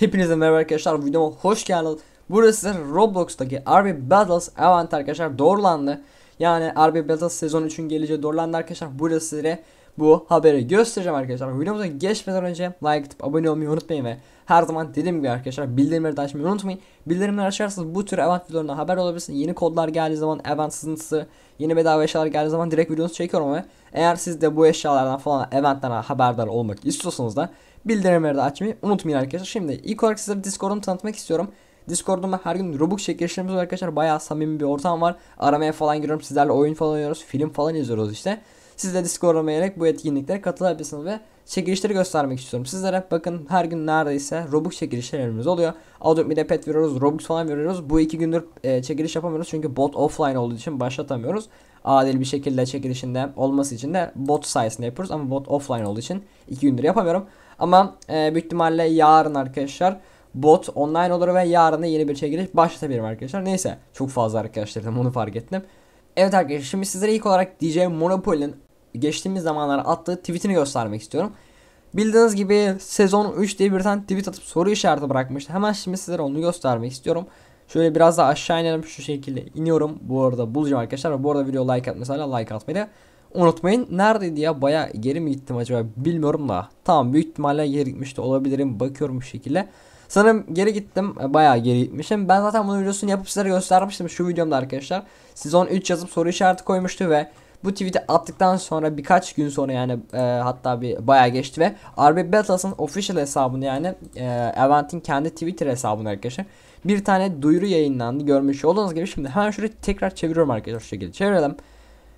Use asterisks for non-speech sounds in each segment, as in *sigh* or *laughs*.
Hepinize merhaba arkadaşlar videoma hoş geldiniz. Burada size Roblox'taki RB Battles event arkadaşlar doğrulandı. Yani RB Battles sezon için geleceği doğrulandı arkadaşlar. Burada size bu haberi göstereceğim arkadaşlar. Videomuza geçmeden önce like atıp abone olmayı unutmayın ve her zaman dediğim gibi arkadaşlar bildirimleri açmayı unutmayın. Bildirimleri açarsanız bu tür event videolarına haber olabilirsiniz. Yeni kodlar geldiği zaman event sızıntısı, yeni bedava eşyalar geldiği zaman direkt videonuzu çekiyorum ve eğer siz de bu eşyalardan falan eventten haberdar olmak istiyorsanız da bildirimleri de açmayı unutmayın arkadaşlar. Şimdi ilk olarak size Discord'umu tanıtmak istiyorum. Discord'umda her gün Robux çekilişlerimiz var arkadaşlar. Bayağı samimi bir ortam var. Aramaya falan giriyorum. Sizlerle oyun falan oynuyoruz. Film falan izliyoruz işte. Siz de Discord olmayarak bu etkinliklere katılabilirsiniz ve çekilişleri göstermek istiyorum sizlere. Bakın her gün neredeyse Robux çekilişlerimiz oluyor. Adobe de pet veriyoruz, Robux falan veriyoruz. Bu iki gündür e, çekiliş yapamıyoruz çünkü bot offline olduğu için başlatamıyoruz. Adil bir şekilde çekilişinde olması için de bot sayesinde yapıyoruz ama bot offline olduğu için iki gündür yapamıyorum. Ama e, büyük ihtimalle yarın arkadaşlar bot online olur ve yarın da yeni bir çekiliş başlatabilirim arkadaşlar. Neyse çok fazla arkadaşlarım onu fark ettim. Evet arkadaşlar şimdi sizlere ilk olarak DJ Monopoly'nin geçtiğimiz zamanlar attığı tweetini göstermek istiyorum. Bildiğiniz gibi sezon 3 diye bir tane tweet atıp soru işareti bırakmıştı. Hemen şimdi sizlere onu göstermek istiyorum. Şöyle biraz daha aşağı inelim şu şekilde iniyorum. Bu arada bulacağım arkadaşlar. bu arada video like at mesela like atmayı da unutmayın. Neredeydi ya? Baya geri mi gittim acaba? Bilmiyorum da. Tamam büyük ihtimalle geri gitmişti olabilirim. Bakıyorum bu şekilde. Sanırım geri gittim. E, baya geri gitmişim. Ben zaten bunun videosunu yapıp sizlere göstermiştim şu videomda arkadaşlar. Sezon 3 yazıp soru işareti koymuştu ve bu tweet'i attıktan sonra birkaç gün sonra yani e, hatta bir bayağı geçti ve RB Battle's'ın official hesabını yani e, Event'in kendi Twitter hesabını arkadaşlar bir tane duyuru yayınlandı görmüş olduğunuz gibi şimdi hemen şöyle tekrar çeviriyorum arkadaşlar şu şekilde çevirelim.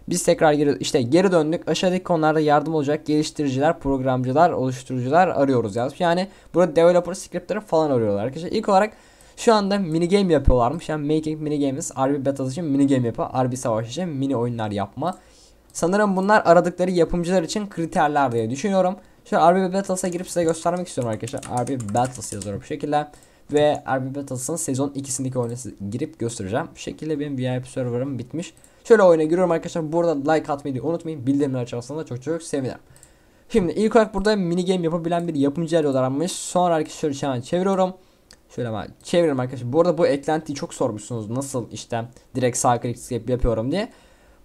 Biz tekrar geri, işte geri döndük. Aşağıdaki konularda yardım olacak geliştiriciler, programcılar, oluşturucular arıyoruz yazmış. Yani burada developer scriptleri falan arıyorlar arkadaşlar. İlk olarak şu anda mini game yapıyorlarmış. Yani Making Mini Games, RB Battles için mini game yapı, RB Savaş için mini oyunlar yapma. Sanırım bunlar aradıkları yapımcılar için kriterler diye düşünüyorum. Şöyle RB Battles'a girip size göstermek istiyorum arkadaşlar. RB Battles yazıyorum bu şekilde. Ve RB Battles'ın sezon ikisindeki oyunu girip göstereceğim. Bu şekilde benim VIP serverım bitmiş. Şöyle oyuna giriyorum arkadaşlar. Burada like atmayı unutmayın. Bildirimler açarsanız da çok çok sevinirim. Şimdi ilk olarak burada mini game yapabilen bir yapımcı arıyorlarmış. Sonra arkadaşlar şu an çeviriyorum. Şöyle ben çeviriyorum arkadaşlar. Bu arada bu eklentiyi çok sormuşsunuz. Nasıl işte direkt sağ klik yapıyorum diye.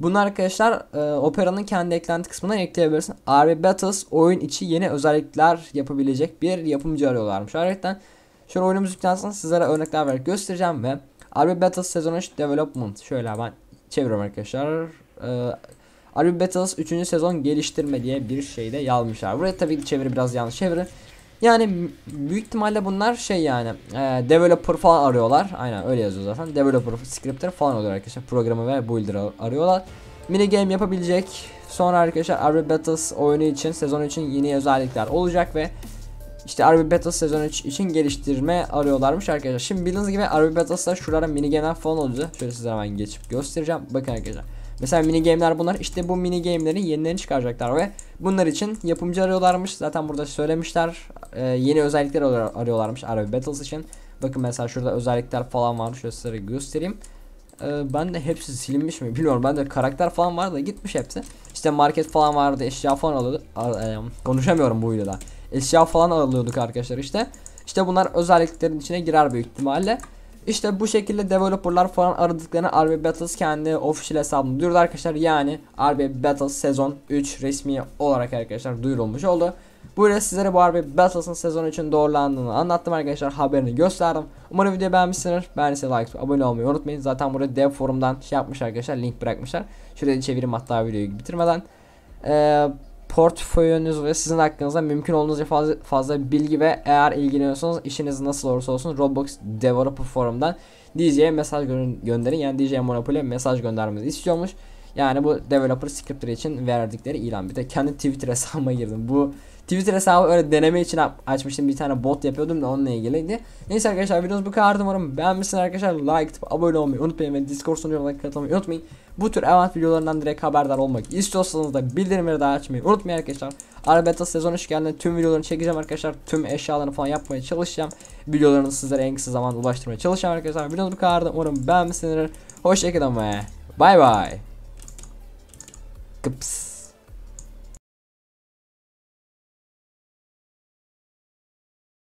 Bunu arkadaşlar e, Opera'nın kendi eklenti kısmına ekleyebilirsin. RB Battles oyun içi yeni özellikler yapabilecek bir yapımcı arıyorlarmış. Ayrıca şöyle oyunumuz yüklensin sizlere örnekler vererek göstereceğim ve RB Battles Sezon 3 Development şöyle ben çeviriyorum arkadaşlar. E, RB Battles 3. sezon geliştirme diye bir şeyde yazmışlar. Buraya tabii çeviri biraz yanlış çeviri. Yani büyük ihtimalle bunlar şey yani e, developer falan arıyorlar. Aynen öyle yazıyor zaten. Developer, scripter falan oluyor arkadaşlar. Programı ve builder arıyorlar. Mini game yapabilecek. Sonra arkadaşlar Arby Battles oyunu için sezon için yeni özellikler olacak ve işte Arby Battles sezon 3 için geliştirme arıyorlarmış arkadaşlar. Şimdi bildiğiniz gibi Arby Battles'da şuralara mini game'ler falan oldu Şöyle size hemen geçip göstereceğim. Bakın arkadaşlar. Mesela mini game'ler bunlar. İşte bu mini game'lerin yenilerini çıkaracaklar ve bunlar için yapımcı arıyorlarmış. Zaten burada söylemişler e, yeni özellikler arıyorlarmış Arabi Battles için. Bakın mesela şurada özellikler falan var. Şöyle size göstereyim. E, ben de hepsi silinmiş mi bilmiyorum. Ben de karakter falan vardı gitmiş hepsi. İşte market falan vardı. Eşya falan alıyorduk. E, konuşamıyorum bu videoda. Eşya falan alıyorduk arkadaşlar işte. İşte bunlar özelliklerin içine girer büyük ihtimalle. İşte bu şekilde developerlar falan aradıklarını RB Battles kendi official hesabını duyurdu arkadaşlar. Yani RB Battles sezon 3 resmi olarak arkadaşlar duyurulmuş oldu. Bu Böyle sizlere bu RB Battles'ın sezon için doğrulandığını anlattım arkadaşlar. Haberini gösterdim. Umarım video beğenmişsiniz, Beğenirse like, abone olmayı unutmayın. Zaten burada dev forumdan şey yapmış arkadaşlar. Link bırakmışlar. Şuraya çevireyim hatta videoyu bitirmeden. Eee portföyünüz ve sizin hakkınızda mümkün olduğunca fazla, fazla bilgi ve eğer ilgileniyorsanız işiniz nasıl olursa olsun Roblox Developer Forum'dan DJ'ye mesaj gönderin. Yani DJ Monopoly'e mesaj göndermesi istiyormuş. Yani bu developer scriptleri için verdikleri ilan. Bir de kendi Twitter *laughs* hesabıma girdim. Bu Twitter hesabı öyle deneme için açmıştım. Bir tane bot yapıyordum da onunla ilgiliydi. Neyse arkadaşlar videomuz bu kadar. Umarım beğenmişsiniz arkadaşlar. Like atıp abone olmayı unutmayın ve Discord sunucularına katılmayı unutmayın. Bu tür event videolarından direkt haberdar olmak istiyorsanız da bildirimleri de açmayı unutmayın arkadaşlar. Arbeta sezonu 3 geldiğinde tüm videolarını çekeceğim arkadaşlar. Tüm eşyalarını falan yapmaya çalışacağım. Videolarını sizlere en kısa zamanda ulaştırmaya çalışacağım arkadaşlar. Videomuz bu kadar. Umarım beğenmişsinizdir. Hoşçakalın ve Bye bay. Caps.